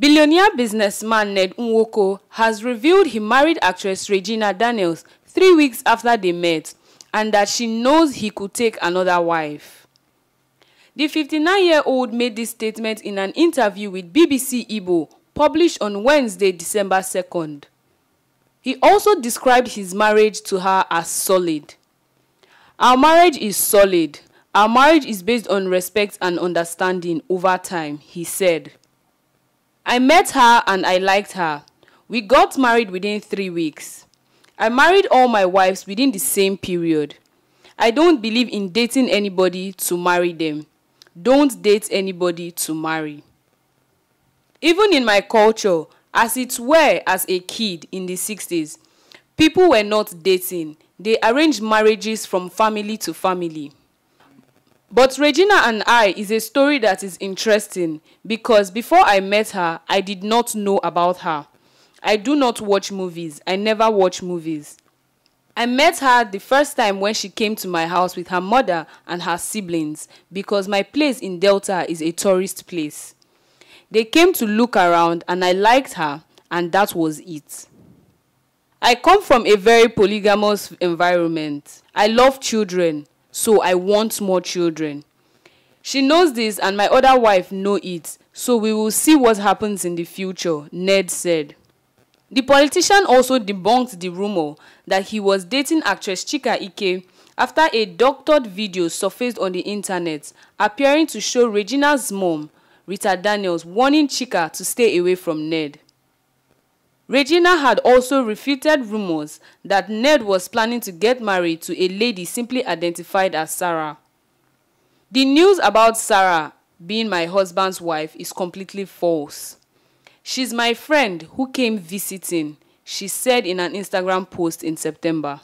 Billionaire businessman Ned Nwoko has revealed he married actress Regina Daniels three weeks after they met and that she knows he could take another wife. The 59-year-old made this statement in an interview with BBC Igbo published on Wednesday, December 2nd. He also described his marriage to her as solid. Our marriage is solid. Our marriage is based on respect and understanding over time, he said. I met her and I liked her. We got married within three weeks. I married all my wives within the same period. I don't believe in dating anybody to marry them. Don't date anybody to marry. Even in my culture, as it were as a kid in the 60s, people were not dating. They arranged marriages from family to family. But Regina and I is a story that is interesting because before I met her, I did not know about her. I do not watch movies. I never watch movies. I met her the first time when she came to my house with her mother and her siblings because my place in Delta is a tourist place. They came to look around and I liked her and that was it. I come from a very polygamous environment. I love children. so I want more children. She knows this and my other wife know it, so we will see what happens in the future, Ned said. The politician also debunked the rumor that he was dating actress Chika Ike after a doctored video surfaced on the internet appearing to show Regina's mom, Rita Daniels, warning Chika to stay away from Ned. Regina had also refuted rumors that Ned was planning to get married to a lady simply identified as Sarah. The news about Sarah being my husband's wife is completely false. She's my friend who came visiting, she said in an Instagram post in September.